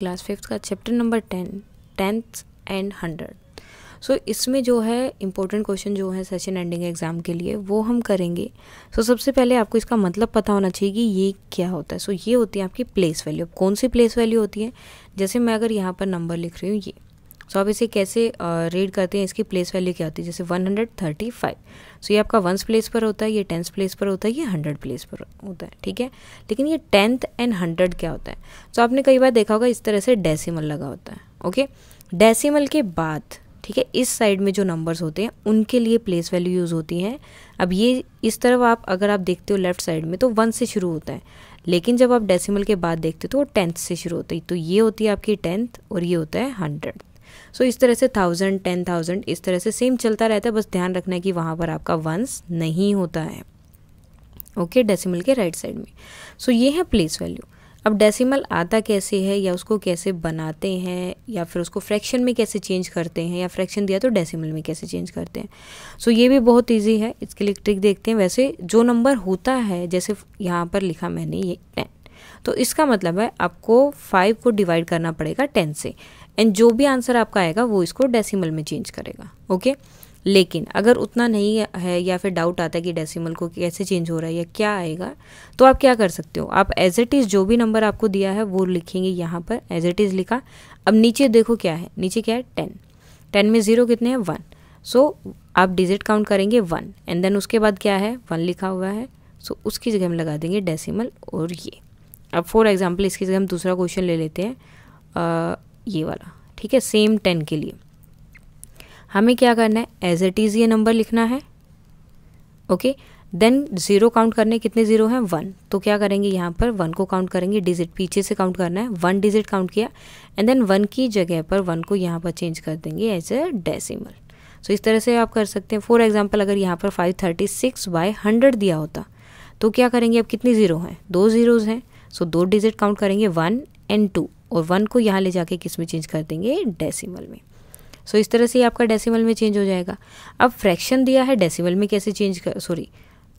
Class fifth का chapter number ten tenth and hundred so इसमें जो है इम्पोर्टेंट क्वेश्चन जो है सेशन एंडिंग एग्ज़ाम के लिए वो हम करेंगे सो so, सबसे पहले आपको इसका मतलब पता होना चाहिए कि ये क्या होता है सो so, ये होती है आपकी प्लेस वैल्यू अब कौन सी प्लेस वैल्यू होती है जैसे मैं अगर यहाँ पर नंबर लिख रही हूँ ये सो आप इसे कैसे रीड करते हैं इसकी प्लेस वैल्यू क्या होती है जैसे one hundred thirty five so ये आपका वंस प्लेस पर होता है ये टेंथ प्लेस पर होता है ये हंड्रेड प्लेस पर होता है ठीक है लेकिन ये टेंथ एंड हंड्रेड क्या होता है सो so, आपने कई बार देखा होगा इस तरह से डेसीमल लगा होता है ओके डेसीमल के बाद ठीक है इस साइड में जो नंबर्स होते हैं उनके लिए प्लेस वैल्यू यूज़ होती हैं अब ये इस तरफ आप अगर आप देखते हो लेफ्ट साइड में तो वन से शुरू होता है लेकिन जब आप डेसिमल के बाद देखते हो तो वो टेंथ से शुरू होता है तो ये होती है आपकी टेंथ और ये होता है हंड्रेड सो so, इस तरह से थाउजेंड टेन थाउजेंड इस तरह से सेम चलता रहता है बस ध्यान रखना है कि वहाँ पर आपका वंस नहीं होता है ओके okay, डेसिमल के राइट साइड में सो so, ये है प्लेस वैल्यू अब डेसिमल आता कैसे है या उसको कैसे बनाते हैं या फिर उसको फ्रैक्शन में कैसे चेंज करते हैं या फ्रैक्शन दिया तो डेसिमल में कैसे चेंज करते हैं सो so, ये भी बहुत इजी है इसके लिए ट्रिक देखते हैं वैसे जो नंबर होता है जैसे यहाँ पर लिखा मैंने ये तो इसका मतलब है आपको फाइव को डिवाइड करना पड़ेगा टेन से एंड जो भी आंसर आपका आएगा वो इसको डेसिमल में चेंज करेगा ओके लेकिन अगर उतना नहीं है या फिर डाउट आता है कि डेसिमल को कैसे चेंज हो रहा है या क्या आएगा तो आप क्या कर सकते हो आप एज इट इज़ जो भी नंबर आपको दिया है वो लिखेंगे यहाँ पर एज इट इज़ लिखा अब नीचे देखो क्या है नीचे क्या है टेन टेन में ज़ीरो कितने हैं वन सो आप डिजिट काउंट करेंगे वन एंड देन उसके बाद क्या है वन लिखा हुआ है सो so, उसकी जगह हम लगा देंगे डेसिमल और ये अब फॉर एग्जाम्पल इसके जगह हम दूसरा क्वेश्चन ले लेते हैं आ, ये वाला ठीक है सेम टेन के लिए हमें क्या करना है एज इट इज़ ये नंबर लिखना है ओके देन ज़ीरो काउंट करने कितने ज़ीरो हैं वन तो क्या करेंगे यहाँ पर वन को काउंट करेंगे डिजिट पीछे से काउंट करना है वन डिजिट काउंट किया एंड देन वन की जगह पर वन को यहाँ पर चेंज कर देंगे एज अ डेसीमल सो इस तरह से आप कर सकते हैं फॉर एग्जाम्पल अगर यहाँ पर five thirty six by hundred दिया होता तो क्या करेंगे अब कितनी ज़ीरो हैं दो ज़ीरोज़ हैं सो दो डिजिट काउंट करेंगे वन एंड टू और वन को यहाँ ले जाके किस में चेंज कर देंगे डेसिमल में सो so, इस तरह से ही आपका डेसिमल में चेंज हो जाएगा अब फ्रैक्शन दिया है डेसिमल में कैसे चेंज कर सॉरी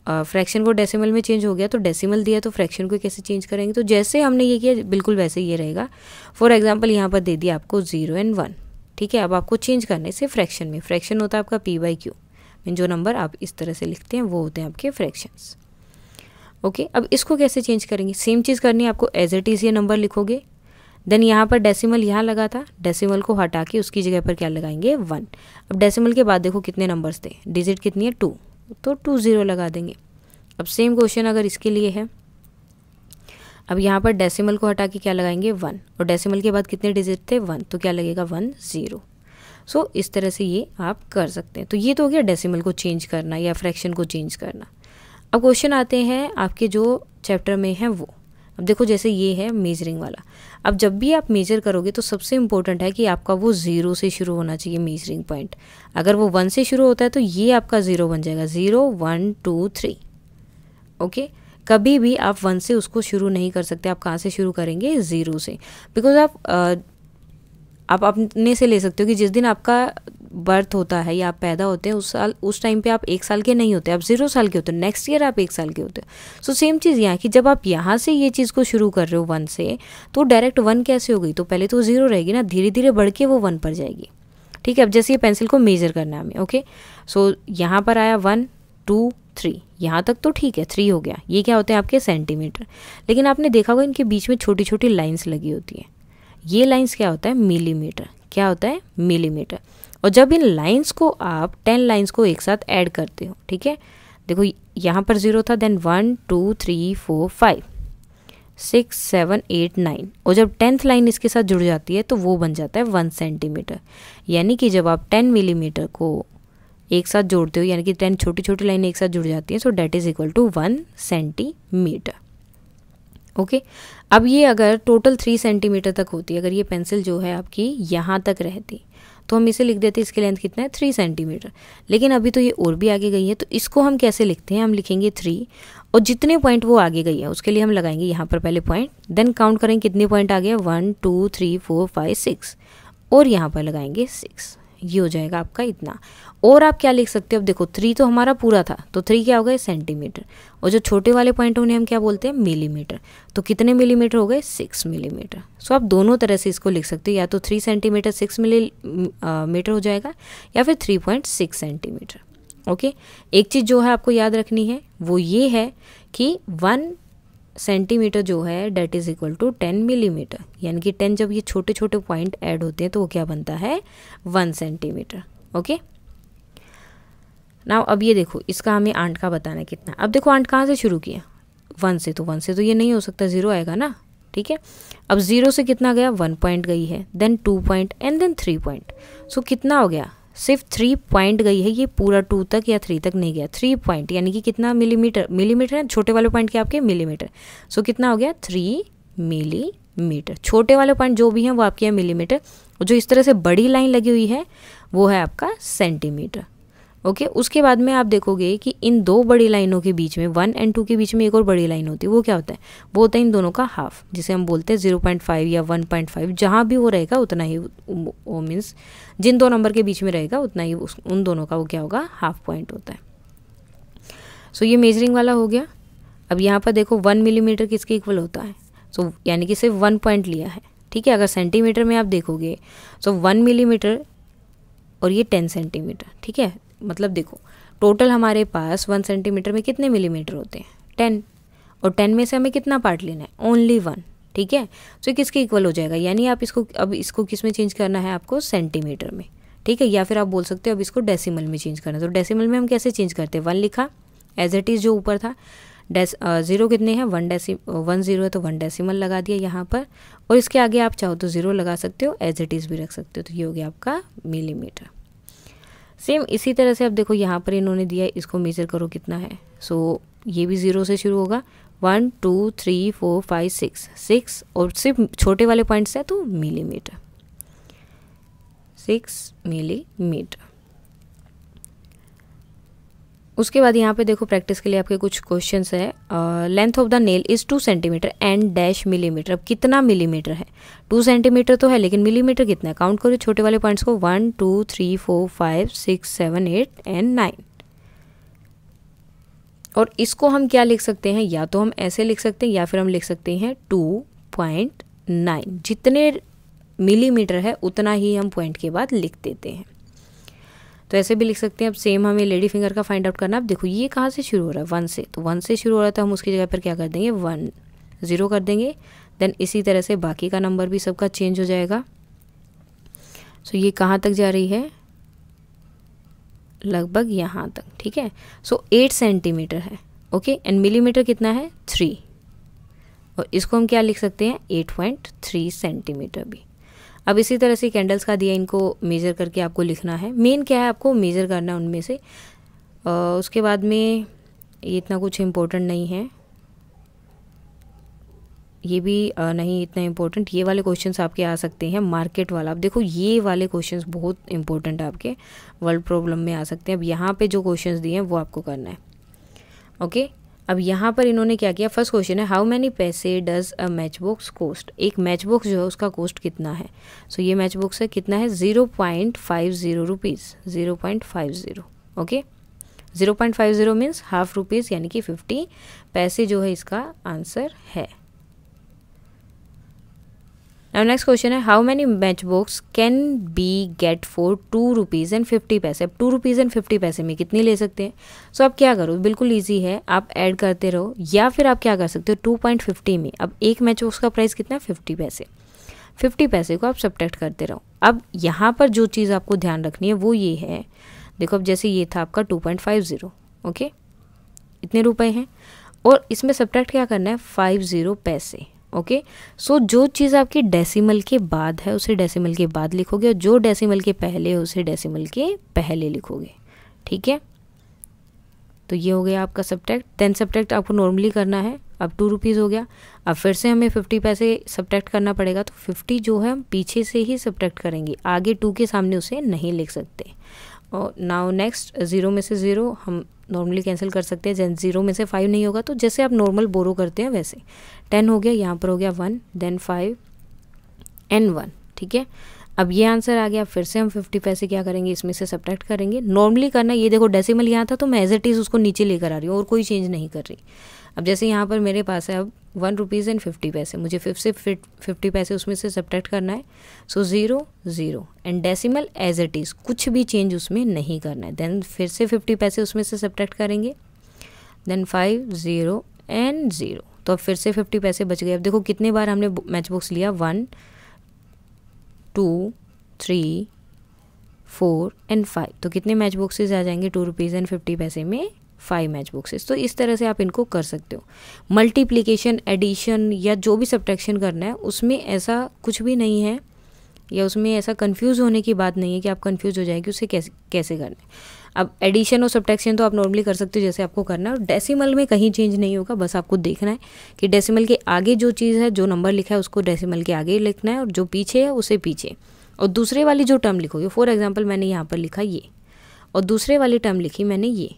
फ्रैक्शन को डेसिमल में चेंज हो गया तो डेसिमल दिया तो फ्रैक्शन को कैसे चेंज करेंगे तो जैसे हमने ये किया बिल्कुल वैसे ये रहेगा फॉर एग्जाम्पल यहाँ पर दे दिया आपको ज़ीरो एंड वन ठीक है अब आपको चेंज करना है इसे फ्रैक्शन में फ्रैक्शन होता है आपका पी बाई क्यू मीन जो नंबर आप इस तरह से लिखते हैं वो होते हैं आपके फ्रैक्शंस ओके अब इसको कैसे चेंज करेंगे सेम चीज़ करनी है आपको एज इट इज़ ये नंबर लिखोगे देन यहाँ पर डेसिमल यहाँ लगा था डेसिमल को हटा के उसकी जगह पर क्या लगाएंगे वन अब डेसिमल के बाद देखो कितने नंबर्स थे डिजिट कितनी है टू तो टू ज़ीरो लगा देंगे अब सेम क्वेश्चन अगर इसके लिए है अब यहाँ पर डेसिमल को हटा के क्या लगाएंगे वन और डेसिमल के बाद कितने डिजिट थे वन तो क्या लगेगा वन ज़ीरो सो इस तरह से ये आप कर सकते हैं तो ये तो हो गया डेसिमल को चेंज करना या फ्रैक्शन को चेंज करना अब क्वेश्चन आते हैं आपके जो चैप्टर में है वो अब देखो जैसे ये है मेजरिंग वाला अब जब भी आप मेजर करोगे तो सबसे इम्पोर्टेंट है कि आपका वो ज़ीरो से शुरू होना चाहिए मेजरिंग पॉइंट अगर वो वन से शुरू होता है तो ये आपका ज़ीरो बन जाएगा zero one two three okay कभी भी आप वन से उसको शुरू नहीं कर सकते आप कहाँ से शुरू करेंगे ज़ीरो से बिकॉज आप आप अपने से ले सकते हो कि जिस दिन आपका बर्थ होता है या आप पैदा होते हैं उस साल उस टाइम पे आप एक साल के नहीं होते आप जीरो साल के होते हो नेक्स्ट ईयर आप एक साल के होते हो सो सेम चीज़ यहाँ कि जब आप यहाँ से ये चीज़ को शुरू कर रहे हो वन से तो डायरेक्ट वन कैसे हो गई तो पहले तो ज़ीरो रहेगी ना धीरे धीरे बढ़ के वो वन पर जाएगी ठीक है अब जैसे ये पेंसिल को मेजर करना है हमें ओके सो यहाँ पर आया वन टू थ्री यहाँ तक तो ठीक है थ्री हो गया ये क्या होते हैं आपके सेंटीमीटर लेकिन आपने देखा होगा इनके बीच में छोटी छोटी लाइन्स लगी होती हैं ये लाइंस क्या होता है मिलीमीटर क्या होता है मिलीमीटर और जब इन लाइंस को आप टेन लाइंस को एक साथ ऐड करते हो ठीक है देखो यहाँ पर ज़ीरो था then one two three four five six seven eight nine और जब टेंथ लाइन इसके साथ जुड़ जाती है तो वो बन जाता है वन सेंटीमीटर यानी कि जब आप टेन मिलीमीटर को एक साथ जोड़ते हो यानी कि टेन छोटी छोटी लाइन एक साथ जुड़ जाती है so that is equal to one centimetre okay अब ये अगर टोटल थ्री सेंटीमीटर तक होती अगर ये पेंसिल जो है आपकी यहाँ तक रहती तो हम इसे लिख देते इसके लेंथ कितना है थ्री सेंटीमीटर लेकिन अभी तो ये और भी आगे गई है तो इसको हम कैसे लिखते हैं हम लिखेंगे थ्री और जितने पॉइंट वो आगे गई है उसके लिए हम लगाएंगे यहाँ पर पहले पॉइंट देन काउंट करेंगे कितने पॉइंट आ गया one two three four five six और यहाँ पर लगाएंगे सिक्स ये हो जाएगा आपका इतना और आप क्या लिख सकते हो अब देखो थ्री तो हमारा पूरा था तो थ्री क्या हो गए सेंटीमीटर और जो छोटे वाले पॉइंट उन्हें हम क्या बोलते हैं मिलीमीटर तो कितने मिलीमीटर हो गए सिक्स मिलीमीटर सो आप दोनों तरह से इसको लिख सकते हो या तो three centimetre six millimetre हो जाएगा या फिर three point six centimetre okay एक चीज़ जो है आपको याद रखनी है वो ये है कि वन सेंटीमीटर जो है that is equal to ten millimetre यानी कि टेन जब ये छोटे छोटे पॉइंट ऐड होते हैं तो वो क्या बनता है वन सेंटीमीटर ओके नाउ अब ये देखो इसका हमें आंट का बताना है कितना अब देखो आंट कहाँ से शुरू किया वन से तो वन से तो ये नहीं हो सकता ज़ीरो आएगा ना ठीक है अब ज़ीरो से कितना गया वन पॉइंट गई है then two point and then three point so कितना हो गया सिर्फ थ्री पॉइंट गई है ये पूरा टू तक या थ्री तक नहीं गया थ्री पॉइंट यानी कि कितना मिलीमीटर मिलीमीटर है छोटे वाले पॉइंट के आपके मिलीमीटर सो so, कितना हो गया थ्री मिलीमीटर छोटे वाले पॉइंट जो भी हैं वो आपके यहाँ मिलीमीटर जो इस तरह से बड़ी लाइन लगी हुई है वो है आपका सेंटीमीटर ओके उसके बाद में आप देखोगे कि इन दो बड़ी लाइनों के बीच में वन एंड टू के बीच में एक और बड़ी लाइन होती है वो क्या होता है वो होता है इन दोनों का हाफ जिसे हम बोलते हैं जीरो पॉइंट फाइव या वन पॉइंट फाइव जहाँ भी वो रहेगा उतना ही वो मीन्स जिन दो नंबर के बीच में रहेगा उतना ही उस, उन दोनों का वो क्या होगा हाफ पॉइंट होता है सो so, ये मेजरिंग वाला हो गया अब यहाँ पर देखो वन मिलीमीटर किसके इक्वल होता है सो so, यानी कि सिर्फ वन पॉइंट लिया है ठीक है अगर सेंटीमीटर में आप देखोगे सो वन मिलीमीटर और ये टेन सेंटीमीटर ठीक है मतलब देखो टोटल हमारे पास वन सेंटीमीटर में कितने मिलीमीटर होते हैं टेन और टेन में से हमें कितना पार्ट लेना है ओनली वन ठीक है तो so, किसके इक्वल हो जाएगा यानी आप इसको अब इसको किस में चेंज करना है आपको सेंटीमीटर में ठीक है या फिर आप बोल सकते हो अब इसको डेसिमल में चेंज करना है तो डेसिमल में हम कैसे चेंज करते हैं वन लिखा एज इट इज़ जो ऊपर था डेस ज़ीरो कितने हैं वन डेसी वन ज़ीरो है तो वन डेसिमल लगा दिया यहाँ पर और इसके आगे आप चाहो तो ज़ीरो लगा सकते हो एज इट इज़ भी रख सकते हो तो ये हो गया आपका मिलीमीटर सेम इसी तरह से अब देखो यहाँ पर इन्होंने दिया है इसको मेज़र करो कितना है सो so, ये भी ज़ीरो से शुरू होगा one two three four five six six और सिर्फ छोटे वाले पॉइंट्स हैं तो मिलीमीटर सिक्स मिलीमीटर उसके बाद यहाँ पे देखो प्रैक्टिस के लिए आपके कुछ क्वेश्चन है length of the nail is two centimetre and dash millimetre अब कितना मिलीमीटर है टू सेंटीमीटर तो है लेकिन मिलीमीटर कितना है काउंट करो छोटे वाले पॉइंट्स को one two three four five six seven eight and nine और इसको हम क्या लिख सकते हैं या तो हम ऐसे लिख सकते हैं या फिर हम लिख सकते हैं टू पॉइंट नाइन जितने मिलीमीटर है उतना ही हम पॉइंट के बाद लिख देते हैं तो ऐसे भी लिख सकते हैं अब सेम हमें लेडी फिंगर का फाइंड आउट करना अब देखो ये कहाँ से शुरू हो रहा है वन से तो वन से शुरू हो रहा है तो हम उसकी जगह पर क्या कर देंगे वन ज़ीरो कर देंगे देन इसी तरह से बाकी का नंबर भी सबका चेंज हो जाएगा सो ये कहाँ तक जा रही है लगभग यहाँ तक ठीक है सो एट सेंटीमीटर है ओके एंड मिलीमीटर कितना है थ्री और इसको हम क्या लिख सकते हैं एट पॉइंट थ्री सेंटीमीटर भी अब इसी तरह से कैंडल्स का दिया इनको मेज़र करके आपको लिखना है मेन क्या है आपको मेज़र करना उनमें से आ, उसके बाद में ये इतना कुछ इम्पोर्टेंट नहीं है ये भी नहीं इतना इम्पोर्टेंट ये वाले क्वेश्चंस आपके आ सकते हैं मार्केट वाला आप देखो ये वाले क्वेश्चंस बहुत इंपॉर्टेंट आपके वर्ल्ड प्रॉब्लम में आ सकते हैं अब यहाँ पे जो क्वेश्चंस दिए हैं वो आपको करना है ओके अब यहाँ पर इन्होंने क्या किया फर्स्ट क्वेश्चन है how many paise does a match box cost एक मैच बॉक्स जो है उसका कोस्ट कितना है सो so, ये मैच बॉक्स है कितना है zero point five zero rupees zero point five zero okay zero point five zero means half rupees यानी कि फिफ्टी पैसे जो है इसका आंसर है नाउ नेक्स्ट क्वेश्चन है how many match books can be get for to rupees and fifty paise अब to rupees and fifty पैसे में कितनी ले सकते हैं सो so, आप क्या करो बिल्कुल ईजी है आप ऐड करते रहो या फिर आप क्या कर सकते हो टू पॉइंट फिफ्टी में अब एक मैच बुक्स का प्राइस कितना है फिफ्टी पैसे फिफ्टी पैसे को आप सब्टेक्ट करते रहो अब यहाँ पर जो चीज़ आपको ध्यान रखनी है वो ये है देखो अब जैसे ये था आपका two point five zero okay इतने रुपए हैं और इसमें सब्टैक्ट क्या करना है five zero paise okay so जो चीज़ आपके डेसिमल के बाद है उसे डेसिमल के बाद लिखोगे और जो डेसिमल के पहले है उसे डेसिमल के पहले लिखोगे ठीक है तो ये हो गया आपका सब्टैक्ट टेन सब्टैक्ट आपको नॉर्मली करना है अब टू रुपीज़ हो गया अब फिर से हमें फिफ्टी पैसे सब्टैक्ट करना पड़ेगा तो फिफ्टी जो है हम पीछे से ही सब्टैक्ट करेंगे आगे टू के सामने उसे नहीं लिख सकते और नाउ नेक्स्ट ज़ीरो में से ज़ीरो हम नॉर्मली कैंसिल कर सकते हैं जैन जीरो में से फाइव नहीं होगा तो जैसे आप नॉर्मल बोरो करते हैं वैसे टेन हो गया यहाँ पर हो गया one then five and one ठीक है अब ये आंसर आ गया फिर से हम फिफ्टी पैसे क्या करेंगे इसमें से सब्ट्रैक्ट करेंगे नॉर्मली करना ये देखो डेसिमल यहाँ था तो मैं एज इट इज़ उसको नीचे लेकर आ रही हूँ और कोई चेंज नहीं कर रही अब जैसे यहाँ पर मेरे पास है अब वन रुपीज़ एंड फिफ्टी पैसे मुझे फिफ्ट से फिफ्टी पैसे उसमें से सब्ट्रैक्ट करना है so zero zero and decimal as it is कुछ भी चेंज उसमें नहीं करना है देन फिर से फिफ्टी पैसे उसमें से सब्ट्रैक्ट करेंगे then five zero and zero तो अब फिर से फिफ्टी पैसे बच गए अब देखो कितने बार हमने मैच बुक्स लिया one two three four and five तो कितने मैच बुक्सेज आ जाएंगे टू रुपीज़ एंड फिफ्टी पैसे में फाइव मैच बुक्सेस तो इस तरह से आप इनको कर सकते हो मल्टीप्लीकेशन एडिशन या जो भी सब्ट्रैक्शन करना है उसमें ऐसा कुछ भी नहीं है या उसमें ऐसा कंफ्यूज होने की बात नहीं है कि आप कंफ्यूज हो जाए कि उसे कैसे कैसे करना है अब एडिशन और सब्ट्रैक्शन तो आप नॉर्मली कर सकते हो जैसे आपको करना है और डेसिमल में कहीं चेंज नहीं होगा बस आपको देखना है कि डेसिमल के आगे जो चीज़ है जो नंबर लिखा है उसको डेसिमल के आगे लिखना है और जो पीछे है उसे पीछे और दूसरे वाली जो टर्म लिखोगे फॉर एग्जाम्पल मैंने यहाँ पर लिखा ये और दूसरे वाली टर्म लिखी मैंने ये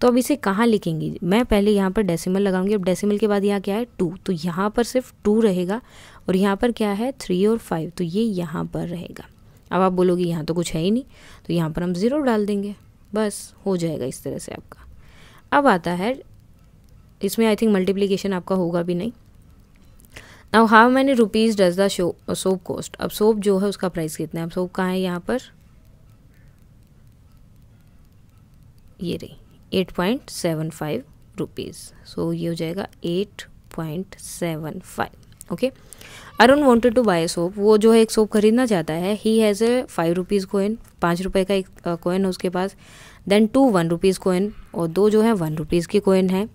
तो अब इसे कहाँ लिखेंगी मैं पहले यहाँ पर डेसिमल लगाऊंगी अब डेसिमल के बाद यहाँ क्या है टू तो यहाँ पर सिर्फ टू रहेगा और यहाँ पर क्या है थ्री और फाइव तो ये यहाँ पर रहेगा अब आप बोलोगे यहाँ तो कुछ है ही नहीं तो यहाँ पर हम ज़ीरो डाल देंगे बस हो जाएगा इस तरह से आपका अब आता है इसमें आई थिंक मल्टीप्लीकेशन आपका होगा भी नहीं now how many rupees does the show soap cost अब सोप जो है उसका प्राइस कितना है अब सोप कहाँ है यहाँ पर ये रही eight point seven five rupees so ये हो जाएगा eight point seven five okay Arun wanted to buy soap वो जो है एक सोप खरीदना चाहता है he has a five rupees coin पाँच रुपये का एक कोइन है उसके पास then two one rupees coin और दो जो है वन रुपीज़ की कोइन है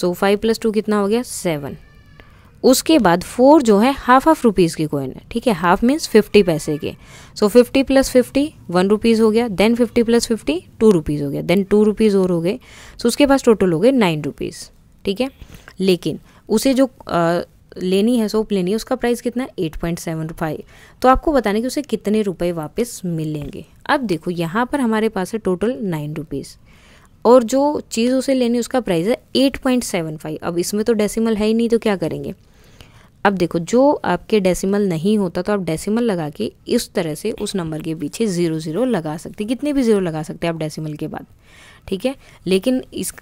सो फाइव प्लस टू कितना हो गया सेवन उसके बाद फोर जो है हाफ हाफ रुपीज़ की कोइन है ठीक है हाफ मीन्स फिफ्टी पैसे के so fifty plus fifty one rupees हो गया then fifty plus fifty two rupees हो गया देन टू रुपीज़ और हो गए सो so उसके पास टोटल हो गए नाइन रुपीज़ ठीक है लेकिन उसे जो आ, लेनी है सोप लेनी है उसका प्राइस कितना है एट पॉइंट सेवन फाइव तो आपको बताने कि उसे कितने रुपए वापस मिलेंगे अब देखो यहाँ पर हमारे पास है टोटल नाइन रुपीज़ और जो चीज़ उसे लेनी उसका प्राइस है एट पॉइंट सेवन फाइव अब इसमें तो डेसिमल है ही नहीं तो क्या करेंगे अब देखो जो आपके डेसिमल नहीं होता तो आप डेसिमल लगा के इस तरह से उस नंबर के पीछे ज़ीरो ज़ीरो लगा सकते कितने भी ज़ीरो लगा सकते आप डेसिमल के बाद ठीक है लेकिन इस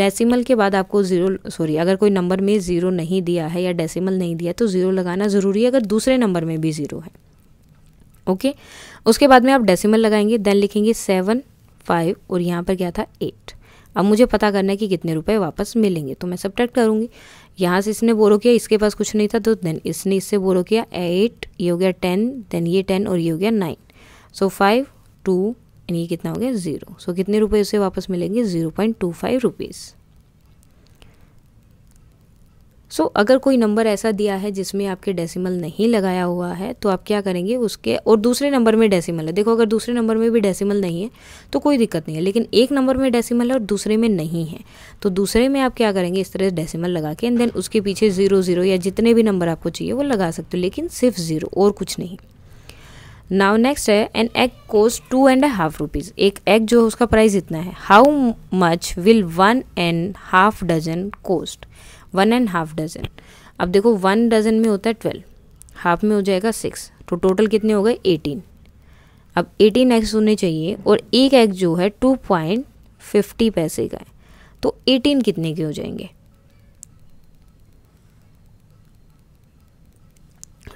डेसिमल के बाद आपको ज़ीरो सॉरी अगर कोई नंबर में ज़ीरो नहीं दिया है या डेसिमल नहीं दिया तो ज़ीरो लगाना ज़रूरी है अगर दूसरे नंबर में भी ज़ीरो है ओके उसके बाद में आप डेसिमल लगाएंगे देन लिखेंगे सेवन फाइव और यहाँ पर क्या था एट अब मुझे पता करना है कि कितने रुपए वापस मिलेंगे तो मैं सब करूँगी यहाँ से इसने बोरो किया इसके पास कुछ नहीं था तो देन इसने इससे बोरो किया एट ये हो गया टेन देन ये टेन और ये हो गया nine so five two and ये कितना हो गया ज़ीरो सो so, कितने रुपए उसे वापस मिलेंगे zero point two five rupees so so, अगर कोई नंबर ऐसा दिया है जिसमें आपके डेसिमल नहीं लगाया हुआ है तो आप क्या करेंगे उसके और दूसरे नंबर में डेसिमल है देखो अगर दूसरे नंबर में भी डेसिमल नहीं है तो कोई दिक्कत नहीं है लेकिन एक नंबर में डेसिमल है और दूसरे में नहीं है तो दूसरे में आप क्या करेंगे इस तरह से डेसिमल लगा के एंड देन उसके पीछे ज़ीरो ज़ीरो या जितने भी नंबर आपको चाहिए वो लगा सकते हो लेकिन सिर्फ ज़ीरो और कुछ नहीं नाउ नेक्स्ट है an egg cost two and half rupees एक एग जो है उसका प्राइस इतना है how much will one and half dozen cost one and half dozen अब देखो वन डजन में होता है ट्वेल्व हाफ में हो जाएगा सिक्स तो टोटल कितने हो गए एटीन अब एटीन एग्स होने चाहिए और एक एग जो है टू पॉइंट फिफ्टी पैसे का है तो एटीन कितने के हो जाएंगे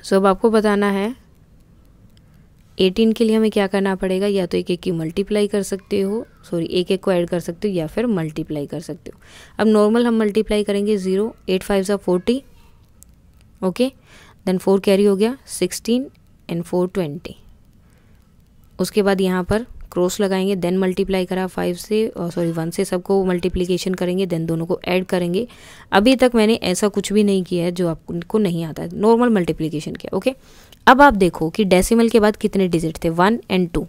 सो so, अब आपको बताना है एटीन के लिए हमें क्या करना पड़ेगा या तो एक एक की मल्टीप्लाई कर सकते हो सॉरी एक एक को ऐड कर सकते हो या फिर मल्टीप्लाई कर सकते हो अब नॉर्मल हम मल्टीप्लाई करेंगे ज़ीरो एट फाइव ज़ा forty okay then four carry हो गया सिक्सटीन एंड फोर ट्वेंटी उसके बाद यहाँ पर क्रॉस लगाएंगे देन मल्टीप्लाई करा फाइव से सॉरी वन से सबको मल्टीप्लीकेशन करेंगे देन दोनों को ऐड करेंगे अभी तक मैंने ऐसा कुछ भी नहीं किया है जो आपको नहीं आता है नॉर्मल मल्टीप्लीकेशन किया ओके अब आप देखो कि डेसिमल के बाद कितने डिजिट थे वन एंड टू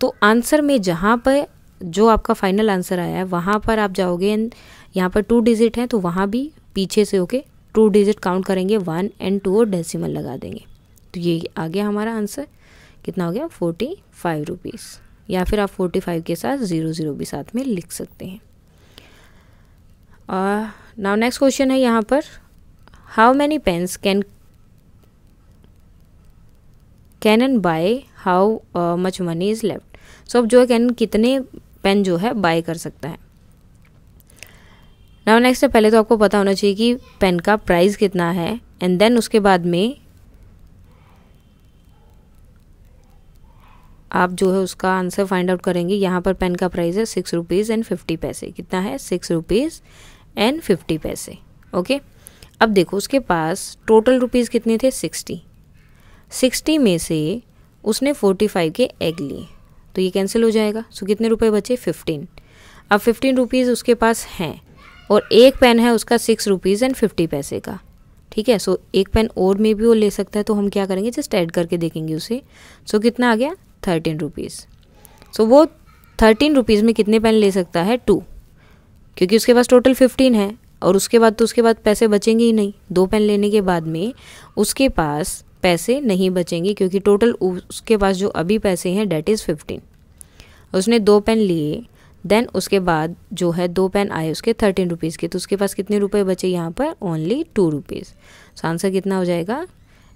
तो आंसर में जहाँ पर जो आपका फाइनल आंसर आया है वहाँ पर आप जाओगे एंड यहाँ पर टू डिजिट हैं तो वहाँ भी पीछे से होके टू डिजिट काउंट करेंगे वन एंड टू और डेसिमल लगा देंगे तो ये आ गया हमारा आंसर कितना हो गया फोर्टी फाइव रुपीज़ या फिर आप फोर्टी फाइव के साथ ज़ीरो ज़ीरो भी साथ में लिख सकते हैं नाउ नेक्स्ट क्वेश्चन है यहाँ पर how many pens can can Ann buy how much money is left so अब जो है कैन कितने पेन जो है बाय कर सकता है नाउ नेक्स्ट पहले तो आपको पता होना चाहिए कि पेन का प्राइस कितना है एंड देन उसके बाद में आप जो है उसका आंसर फाइंड आउट करेंगे यहाँ पर पेन का प्राइस है six rupees and fifty paise कितना है six rupees and fifty paise okay अब देखो उसके पास टोटल रुपीज़ कितने थे सिक्सटी सिक्सटी में से उसने फोर्टी फाइव के एग लिए तो ये कैंसिल हो जाएगा सो कितने रुपए बचे फिफ्टीन अब फिफ्टीन रुपीज़ उसके पास हैं और एक पेन है उसका सिक्स रुपीज़ एंड फिफ्टी पैसे का ठीक है सो एक पेन और में भी वो ले सकता है तो हम क्या करेंगे जस्ट ऐड करके देखेंगे उसे सो कितना आ गया थर्टीन रुपीज़ सो वो थर्टीन रुपीज़ में कितने पेन ले सकता है टू क्योंकि उसके पास टोटल फिफ्टीन है और उसके बाद तो उसके बाद पैसे बचेंगे ही नहीं दो पेन लेने के बाद में उसके पास पैसे नहीं बचेंगे क्योंकि टोटल उसके पास जो अभी पैसे हैं डेट इज़ फिफ्टीन उसने दो पेन लिए देन उसके बाद जो है दो पेन आए उसके थर्टीन रुपीज़ के तो उसके पास कितने रुपए बचे यहाँ पर only two rupees so answer कितना हो जाएगा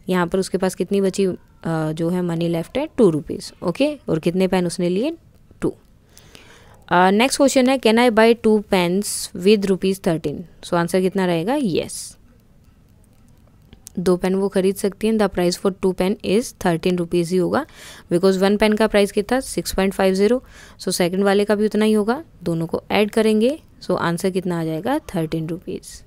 यहाँ पर उसके पास कितनी बची जो है मनी लेफ्ट है टू रुपीज़ ओके और कितने पेन उसने लिए टू नेक्स्ट क्वेश्चन है can I buy two pens with rupees thirteen so answer कितना रहेगा येस दो पेन वो खरीद सकती हैं the price for two pen is thirteen rupees ही होगा बिकॉज वन पेन का प्राइस कितना six point five zero so second वाले का भी उतना ही होगा दोनों को ऐड करेंगे सो so आंसर कितना आ जाएगा थर्टीन रुपीज़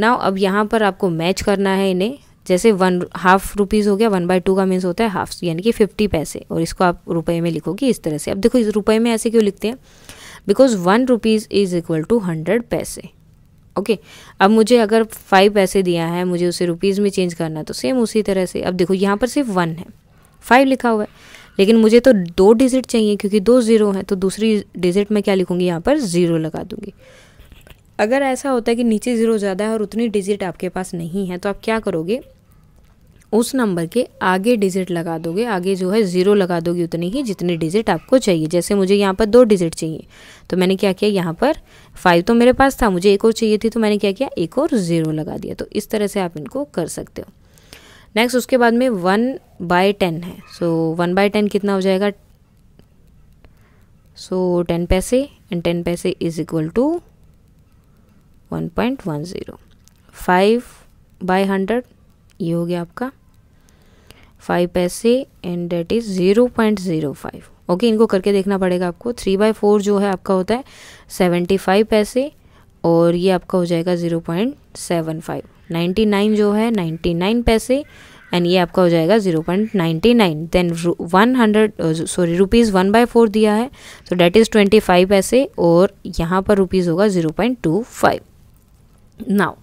नाउ अब यहाँ पर आपको मैच करना है इन्हें जैसे वन हाफ रुपीज़ हो गया वन बाई टू का मीन्स होता है हाफ यानी कि फिफ्टी पैसे और इसको आप रुपए में लिखोगे इस तरह से अब देखो इस रुपए में ऐसे क्यों लिखते हैं because one rupees is equal to hundred paise okay अब मुझे अगर फाइव पैसे दिया है मुझे उसे रुपीज़ में चेंज करना है तो सेम उसी तरह से अब देखो यहाँ पर सिर्फ वन है फाइव लिखा हुआ है लेकिन मुझे तो दो डिजिट चाहिए क्योंकि दो ज़ीरो हैं तो दूसरी डिजिट में क्या लिखूँगी यहाँ पर ज़ीरो लगा दूँगी अगर ऐसा होता है कि नीचे ज़ीरो ज़्यादा है और उतनी डिजिट आपके पास नहीं है तो आप क्या करोगे उस नंबर के आगे डिजिट लगा दोगे आगे जो है ज़ीरो लगा दोगे उतनी ही जितनी डिजिट आपको चाहिए जैसे मुझे यहाँ पर दो डिजिट चाहिए तो मैंने क्या किया यहाँ पर फाइव तो मेरे पास था मुझे एक और चाहिए थी तो मैंने क्या किया एक और ज़ीरो लगा दिया तो इस तरह से आप इनको कर सकते हो नेक्स्ट उसके बाद में वन बाय टेन है सो वन बाय टेन कितना हो जाएगा so ten paise and ten paise is equal to one point one zero five by hundred ये हो गया आपका five paise and that is zero point zero five okay इनको करके देखना पड़ेगा आपको थ्री बाई फोर जो है आपका होता है सेवेंटी फाइव पैसे और ये आपका हो जाएगा zero point seven five ninety nine जो है नाइन्टी नाइन पैसे एंड ये आपका हो जाएगा zero point ninety nine then one hundred sorry rupees one by four दिया है तो डेट इज़ ट्वेंटी फाइव पैसे और यहाँ पर रुपीज़ होगा zero point two five now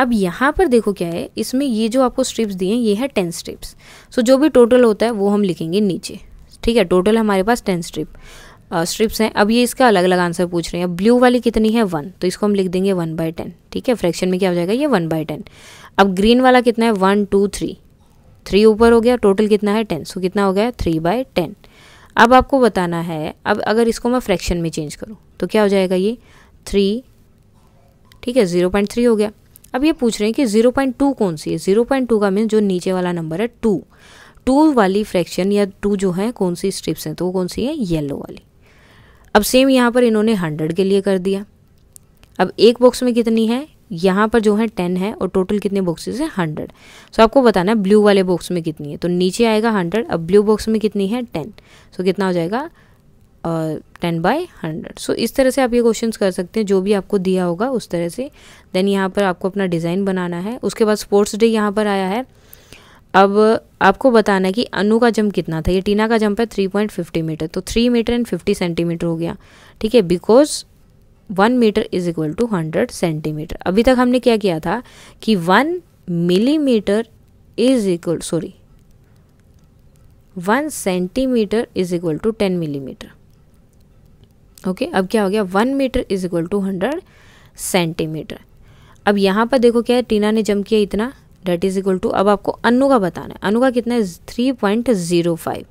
अब यहाँ पर देखो क्या है इसमें ये जो आपको स्ट्रिप्स दिए हैं ये है टेन स्ट्रिप्स सो जो भी टोटल होता है वो हम लिखेंगे नीचे ठीक है टोटल हमारे पास टेन स्ट्रिप स्ट्रिप्स हैं अब ये इसका अलग अलग आंसर पूछ रहे हैं ब्लू वाली कितनी है वन तो इसको हम लिख देंगे वन बाई टेन ठीक है फ्रैक्शन में क्या हो जाएगा ये वन बाई टेन अब ग्रीन वाला कितना है वन टू थ्री थ्री ऊपर हो गया टोटल कितना है टेन सो कितना हो गया थ्री बाय टेन अब आपको बताना है अब अगर इसको मैं फ्रैक्शन में चेंज करूँ तो क्या हो जाएगा ये थ्री ठीक है ज़ीरो पॉइंट थ्री हो गया अब ये पूछ रहे हैं कि ज़ीरो पॉइंट टू कौन सी है ज़ीरो पॉइंट टू का मीन जो नीचे वाला नंबर है टू टू वाली फ्रैक्शन या टू जो है कौन सी स्ट्रिप्स हैं तो वो कौन सी है येलो वाली अब सेम यहाँ पर इन्होंने हंड्रेड के लिए कर दिया अब एक बॉक्स में कितनी है यहाँ पर जो है टेन है और टोटल कितने बॉक्सेस हैं हंड्रेड सो आपको बताना है ब्लू वाले बॉक्स में कितनी है तो नीचे आएगा हंड्रेड अब ब्लू बॉक्स में कितनी है टेन सो so, कितना हो जाएगा टेन बाय हंड्रेड सो इस तरह से आप ये क्वेश्चंस कर सकते हैं जो भी आपको दिया होगा उस तरह से देन यहाँ पर आपको अपना डिज़ाइन बनाना है उसके बाद स्पोर्ट्स डे यहाँ पर आया है अब आपको बताना है कि अनु का जंप कितना था ये टीना का जंप है थ्री पॉइंट फिफ्टी मीटर तो three metre and fifty centimetre हो गया ठीक है because one metre is equal to hundred centimetre अभी तक हमने क्या किया था कि one millimetre is equal sorry one centimetre is equal to ten millimetre okay अब क्या हो गया one metre is equal to hundred centimetre अब यहाँ पर देखो क्या है टीना ने जम किया इतना डेट इज इक्वल टू अब आपको अनु का बताना है अनु का कितना है थ्री पॉइंट ज़ीरो फाइव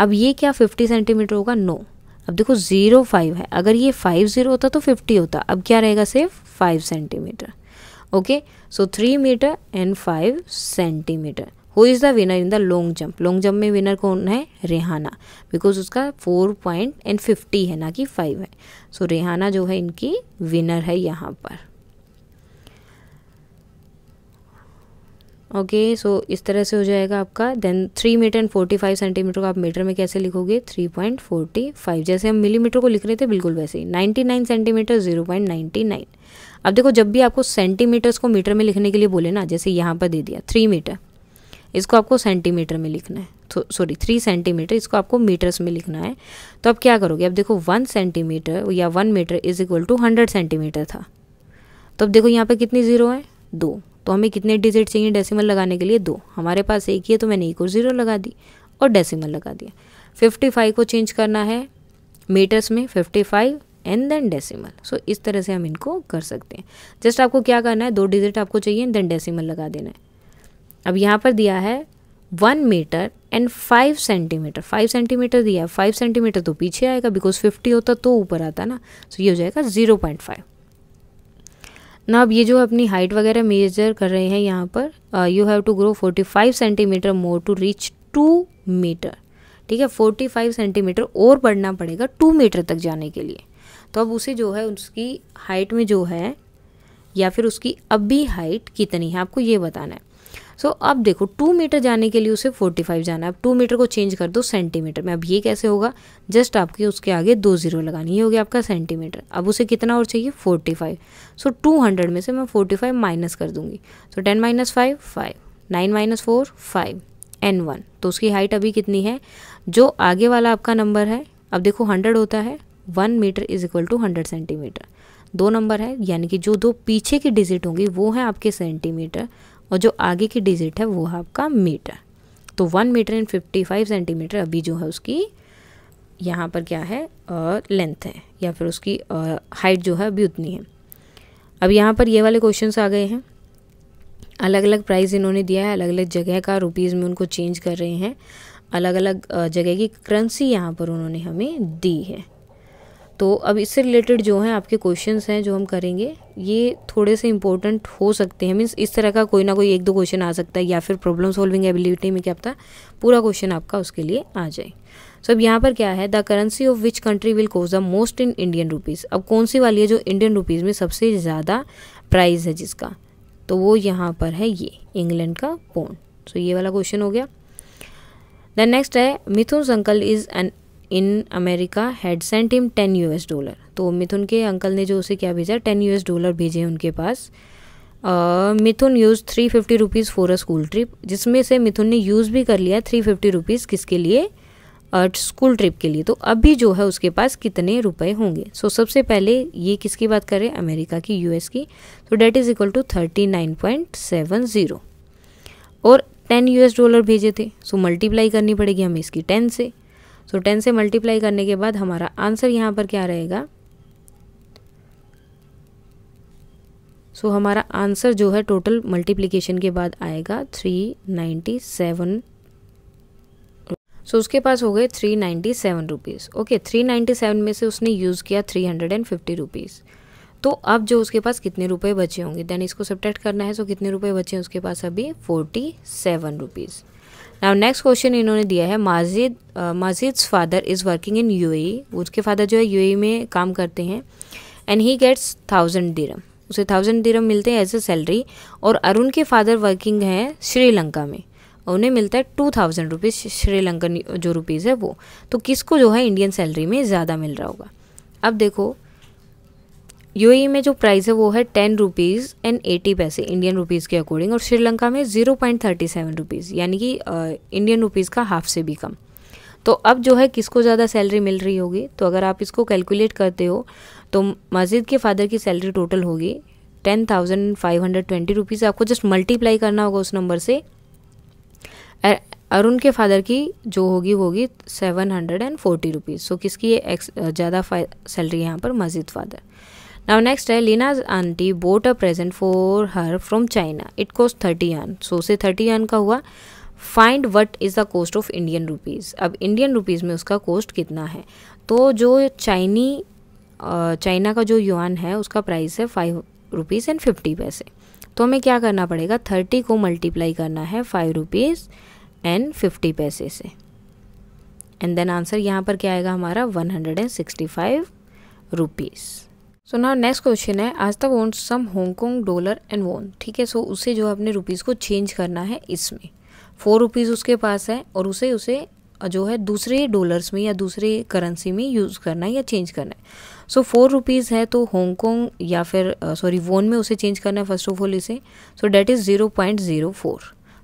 अब ये क्या फिफ्टी सेंटीमीटर होगा नो अब देखो ज़ीरो फाइव है अगर ये फाइव ज़ीरो होता तो फिफ्टी होता अब क्या रहेगा सिर्फ five centimetre okay so three metre and five centimetre who is the winner in the long jump long jump में विनर कौन है रेहाना बिकॉज उसका फोर पॉइंट एंड फिफ्टी है ना कि फाइव है सो so, रेहाना जो है इनकी विनर है यहाँ पर ओके okay, सो so इस तरह से हो जाएगा आपका then three metre and forty five centimetre को आप मीटर में कैसे लिखोगे थ्री पॉइंट फोर्टी फाइव जैसे हम मिलीमीटर को लिख रहे थे बिल्कुल वैसे ही ninety nine centimetre zero point ninety nine अब देखो जब भी आपको सेंटीमीटर्स को मीटर में लिखने के लिए बोले ना जैसे यहाँ पर दे दिया थ्री मीटर इसको आपको सेंटीमीटर में लिखना है सॉरी थ्री सेंटीमीटर इसको आपको मीटर्स में लिखना है तो आप क्या करोगे अब देखो वन सेंटीमीटर या one metre is equal to hundred centimetre था तो अब देखो यहाँ पे कितनी ज़ीरो है दो तो हमें कितने डिजिट चाहिए डेसिमल लगाने के लिए दो हमारे पास एक ही है तो मैंने एक और ज़ीरो लगा दी और डेसिमल लगा दिया फिफ्टी फाइव को चेंज करना है मीटर्स में fifty five and then decimal so इस तरह से हम इनको कर सकते हैं जस्ट आपको क्या करना है दो डिजिट आपको चाहिए देन डेसिमल लगा देना है अब यहाँ पर दिया है one metre and five centimetre five centimetre दिया है फाइव सेंटीमीटर तो पीछे आएगा बिकॉज फिफ्टी होता तो ऊपर आता ना सो so ये हो जाएगा ज़ीरो पॉइंट फाइव ना अब ये जो अपनी हाइट वगैरह मेजर कर रहे हैं यहाँ पर you have to grow forty five centimetre more to reach two metre ठीक है फोर्टी फाइव सेंटीमीटर और बढ़ना पड़ेगा टू मीटर तक जाने के लिए तो अब उसे जो है उसकी हाइट में जो है या फिर उसकी अभी हाइट कितनी है आपको ये बताना है सो so, अब देखो टू मीटर जाने के लिए उसे फोर्टी फाइव जाना है अब टू मीटर को चेंज कर दो सेंटीमीटर में अब ये कैसे होगा जस्ट आपकी उसके आगे दो ज़ीरो लगानी ये हो गया आपका सेंटीमीटर अब उसे कितना और चाहिए forty five so two hundred में से मैं फोर्टी फाइव माइनस कर दूंगी so ten minus five five nine minus four five and one तो उसकी हाइट अभी कितनी है जो आगे वाला आपका नंबर है अब देखो हंड्रेड होता है one metre is equal to hundred centimetre दो नंबर है यानी कि जो दो पीछे की डिजिट होंगी वो हैं आपके सेंटीमीटर और जो आगे की डिजिट है वो है आपका मीटर तो one metre and fifty five centimetre अभी जो है उसकी यहाँ पर क्या है लेंथ है या फिर उसकी हाइट जो है अभी उतनी है अब यहाँ पर ये वाले क्वेश्चन आ गए हैं अलग अलग प्राइस इन्होंने दिया है अलग अलग जगह का रुपीज़ में उनको चेंज कर रहे हैं अलग अलग जगह की करेंसी यहाँ पर उन्होंने हमें दी है तो अब इससे रिलेटेड जो हैं आपके क्वेश्चन हैं जो हम करेंगे ये थोड़े से इंपॉर्टेंट हो सकते हैं मीन्स इस तरह का कोई ना कोई एक दो क्वेश्चन आ सकता है या फिर प्रॉब्लम सॉल्विंग एबिलिटी में क्या पता पूरा क्वेश्चन आपका उसके लिए आ जाए सो अब यहाँ पर क्या है the currency of which country will cost the most in Indian rupees अब कौन सी वाली है जो इंडियन रुपीज़ में सबसे ज़्यादा प्राइस है जिसका तो वो यहाँ पर है ये इंग्लैंड का पोन सो so, ये वाला क्वेश्चन हो गया द नेक्स्ट है Mithun uncle is an in America had sent him ten U S dollar तो मिथुन के अंकल ने जो उसे क्या भेजा टेन यू एस डॉलर भेजे उनके पास Mithun uses three fifty rupees for a school trip जिसमें से मिथुन ने यूज़ भी कर लिया थ्री फिफ्टी रुपीज़ किसके लिए स्कूल ट्रिप के लिए तो अभी जो है उसके पास कितने रुपए होंगे सो so, सबसे पहले ये किसकी बात करें अमेरिका की यूएस की तो that is equal to thirty nine point seven zero और टेन यूएस डॉलर भेजे थे सो so, मल्टीप्लाई करनी पड़ेगी हमें इसकी टेन से सो टेन से मल्टीप्लाई करने के बाद हमारा आंसर यहाँ पर क्या रहेगा सो so, हमारा आंसर जो है टोटल मल्टीप्लीकेशन के बाद आएगा थ्री नाइन्टी सेवन सो उसके पास हो गए three ninety seven rupees okay three ninety seven में से उसने यूज़ किया three hundred and fifty rupees तो अब जो उसके पास कितने रुपए बचे होंगे देन इसको सब्ट्रैक्ट करना है सो कितने रुपए बचे हैं उसके पास अभी forty seven rupees now next question इन्होंने दिया है Majid Majid's father is working in U उसके फादर जो है यू e में काम करते हैं and he gets thousand dirham उसे थाउजेंड डीरम मिलते हैं एज ए सैलरी और अरुण के फादर वर्किंग हैं श्रीलंका में उन्हें मिलता है टू थाउजेंड रुपीज़ श्रीलंकन जो रुपीज़ है वो तो किसको जो है इंडियन सैलरी में ज़्यादा मिल रहा होगा अब देखो यूएई में जो प्राइस है वो है ten rupees and eighty paise Indian rupees के अकॉर्डिंग और श्रीलंका में zero point thirty seven rupees यानी कि इंडियन रुपीज़ का हाफ से भी कम तो अब जो है किसको ज़्यादा सैलरी मिल रही होगी तो अगर आप इसको कैलकुलेट करते हो तो मस्जिद के फादर की सैलरी टोटल होगी ten thousand five hundred twenty rupees आपको जस्ट मल्टीप्लाई करना होगा उस नंबर से अरुण के फादर की जो होगी होगी seven hundred and forty rupees so किसकी ये ज़्यादा सैलरी यहाँ पर मस्जिद फादर Now next है eh, Lina's auntie bought a present for her from China. It cost thirty yuan. So से थर्टी yuan का हुआ find what is the cost of Indian rupees अब इंडियन रुपीज़ में उसका कॉस्ट कितना है तो जो चाइनी चाइना uh, का जो युआन है उसका प्राइस है फाइव रुपीज़ एंड फिफ्टी पैसे तो हमें क्या करना पड़ेगा थर्टी को मल्टीप्लाई करना है फाइव रुपीज़ एंड फिफ्टी पैसे से एंड देन आंसर यहाँ पर क्या आएगा हमारा one hundred and sixty five rupees so ना नेक्स्ट क्वेश्चन है आज तक on some Hong Kong dollar and won ठीक है सो so, उसे जो अपने रुपीज़ को चेंज करना है इसमें फोर रुपीज़ उसके पास है और उसे उसे जो है दूसरे डॉलर्स में या दूसरे करेंसी में यूज़ करना है या चेंज करना है सो फोर रुपीज़ है तो होंगकोंग या फिर सॉरी uh, वोन में उसे चेंज करना है फर्स्ट ऑफ ऑल इसे so that is zero point zero four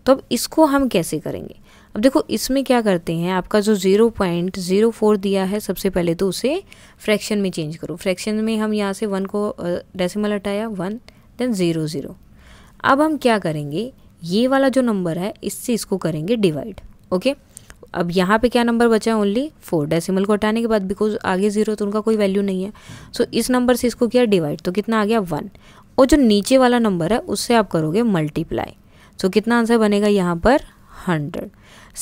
तो अब इसको हम कैसे करेंगे अब देखो इसमें क्या करते हैं आपका जो ज़ीरो पॉइंट ज़ीरो फोर दिया है सबसे पहले तो उसे फ्रैक्शन में चेंज करो फ्रैक्शन में हम यहाँ से वन को डेसिमल हटाया वन देन ज़ीरो ज़ीरो अब हम क्या करेंगे ये वाला जो नंबर है इससे इसको करेंगे डिवाइड ओके अब यहाँ पे क्या नंबर बचा है ओनली फोर डेसिमल को हटाने के बाद बिकॉज आगे ज़ीरो तो उनका कोई वैल्यू नहीं है सो so, इस नंबर से इसको किया डिवाइड तो कितना आ गया वन और जो नीचे वाला नंबर है उससे आप करोगे मल्टीप्लाई सो so, कितना आंसर बनेगा यहाँ पर हंड्रेड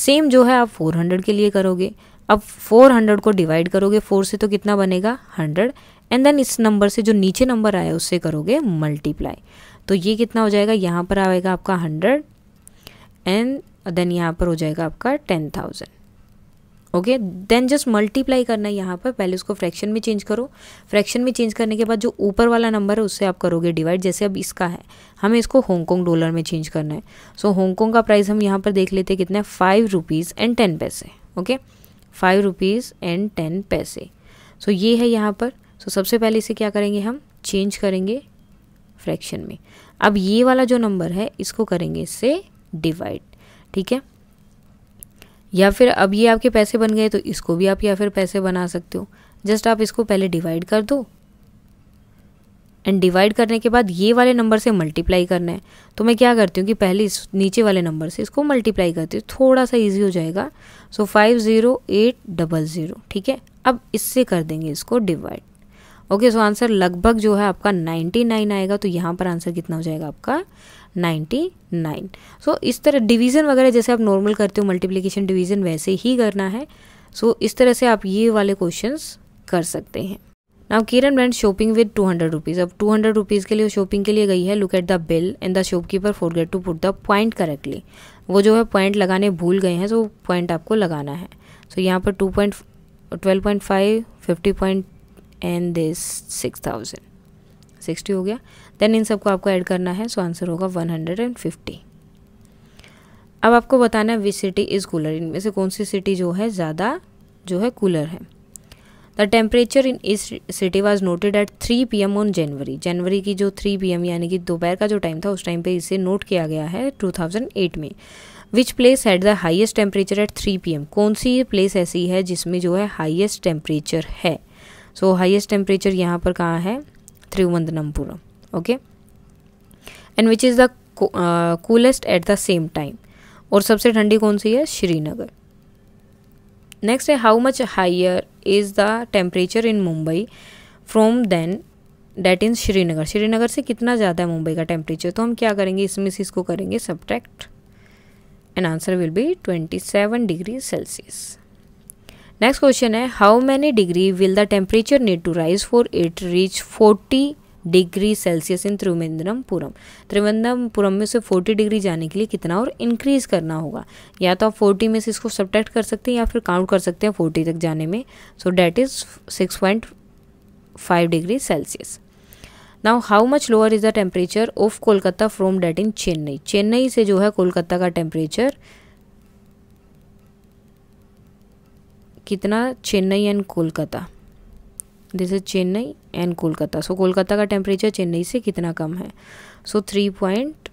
सेम जो है आप फोर हंड्रेड के लिए करोगे अब फोर हंड्रेड को डिवाइड करोगे फोर से तो कितना बनेगा हंड्रेड एंड देन इस नंबर से जो नीचे नंबर आया उससे करोगे मल्टीप्लाई तो ये कितना हो जाएगा यहाँ पर आएगा आपका हंड्रेड एंड देन यहाँ पर हो जाएगा आपका ten thousand okay then just multiply करना है यहाँ पर पहले उसको फ्रैक्शन में चेंज करो फ्रैक्शन में चेंज करने के बाद जो ऊपर वाला नंबर है उससे आप करोगे डिवाइड जैसे अब इसका है हमें इसको हांगकॉन्ग डॉलर में चेंज करना है सो so, हांगकॉन्ग का प्राइस हम यहाँ पर देख लेते हैं कितना है फाइव रुपीज़ एंड टेन पैसे okay five rupees and ten पैसे सो ये है यहाँ पर सो so, सबसे पहले इसे क्या करेंगे हम चेंज करेंगे फ्रैक्शन में अब ये वाला जो नंबर है इसको करेंगे इससे डिवाइड ठीक है या फिर अब ये आपके पैसे बन गए तो इसको भी आप या फिर पैसे बना सकते हो जस्ट आप इसको पहले डिवाइड कर दो एंड डिवाइड करने के बाद ये वाले नंबर से मल्टीप्लाई करना है तो मैं क्या करती हूँ कि पहले इस नीचे वाले नंबर से इसको मल्टीप्लाई करती हूँ थोड़ा सा ईजी हो जाएगा so five zero eight double zero ठीक है अब इससे कर देंगे इसको डिवाइड ओके सो आंसर लगभग जो है आपका नाइन्टी नाइन आएगा तो यहाँ पर आंसर कितना हो जाएगा आपका 99 नाइन सो इस तरह डिवीज़न वगैरह जैसे आप नॉर्मल करते हो मल्टीप्लिकेशन डिवीज़न वैसे ही करना है सो so, इस तरह से आप ये वाले क्वेश्चंस कर सकते हैं now Kiran brand shopping with two hundred rupees अब टू हंड्रेड रुपीज़ के लिए शॉपिंग के लिए गई है look at the bill and the shopkeeper forgot to put the point correctly वो जो है पॉइंट लगाने भूल गए हैं तो पॉइंट आपको लगाना है सो so, यहाँ पर two point twelve point five fifty point and this six thousand sixty हो गया देन इन सबको आपको ऐड करना है सो आंसर होगा वन हंड्रेड एंड फिफ्टी अब आपको बताना है विच सिटी इज़ कूलर इनमें से कौन सी सिटी जो है ज़्यादा जो है कूलर है the temperature in this city was noted at three p m on January जनवरी की जो थ्री पी एम यानी कि दोपहर का जो टाइम था उस टाइम पे इसे नोट किया गया है टू थाउजेंड एट में which place had the highest temperature at three p m कौन सी प्लेस ऐसी है जिसमें जो है हाइएस्ट टेम्परेचर है सो हाइएस्ट टेम्परेचर यहाँ पर कहाँ है Thiruvananthapuram okay and which is the uh, coolest at the same time और सबसे ठंडी कौन सी है श्रीनगर नेक्स्ट है how much higher is the temperature in Mumbai from than that in Srinagar Srinagar से कितना ज़्यादा है मुंबई का टेम्परेचर तो हम क्या करेंगे इसमें से इसको करेंगे subtract and answer will be twenty seven degree Celsius next question है how many degree will the temperature need to rise for it reach forty degree Celsius in Thiruvananthapuram Thiruvananthapuram में से 40 डिग्री जाने के लिए कितना और इंक्रीज करना होगा या तो आप 40 में से इसको सब्टेक्ट कर सकते हैं या फिर काउंट कर सकते हैं 40 तक जाने में so that is 6.5 degree Celsius now how much lower is the temperature of Kolkata from that in Chennai Chennai से जो है कोलकाता का टेम्परेचर कितना Chennai and Kolkata this is Chennai and Kolkata so Kolkata का टेम्परेचर चेन्नई से कितना कम है so three point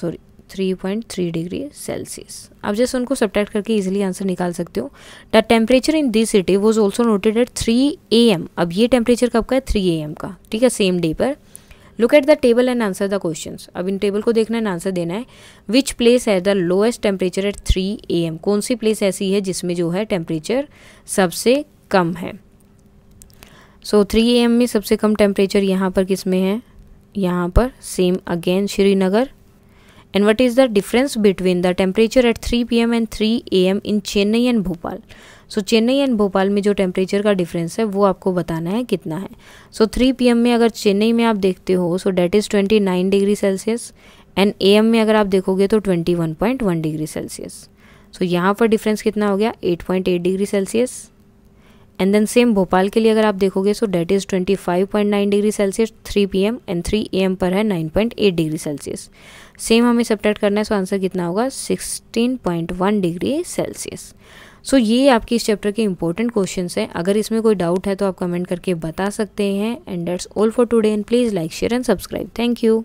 sorry three point three degree Celsius आप जैसे उनको सब्टैक्ट करके इजिली आंसर निकाल सकते हो the temperature in this city was also noted at three a m अब ये टेम्परेचर कब का है थ्री ए एम का ठीक है सेम डे पर look at the table and answer the question अब इन टेबल को देखना है आंसर देना है which place is the lowest temperature at three a m कौन सी प्लेस ऐसी है जिसमें जो है टेम्परेचर सबसे कम है सो थ्री ए एम में सबसे कम टेम्परेचर यहाँ पर किस में है यहाँ पर same again Srinagar and what is the difference between the temperature at three p m and three a m in Chennai and Bhopal so Chennai and Bhopal में जो टेम्परेचर का डिफरेंस है वो आपको बताना है कितना है सो थ्री पी में अगर चेन्नई में आप देखते हो so that is twenty nine degree Celsius and a में अगर आप देखोगे तो twenty one point one degree Celsius so यहाँ पर डिफरेंस कितना हो गया eight point eight degree Celsius and then same Bhopal के लिए अगर आप देखोगे so that is twenty five point nine degree Celsius three p m and three a m पर है nine point eight degree Celsius same हमें सब्टैक्ट करना है सो आंसर कितना होगा sixteen point one degree Celsius so so, ये आपके इस चैप्टर के इंपॉर्टेंट क्वेश्चन हैं अगर इसमें कोई डाउट है तो आप कमेंट करके बता सकते हैं and that's all for today and please like share and subscribe thank you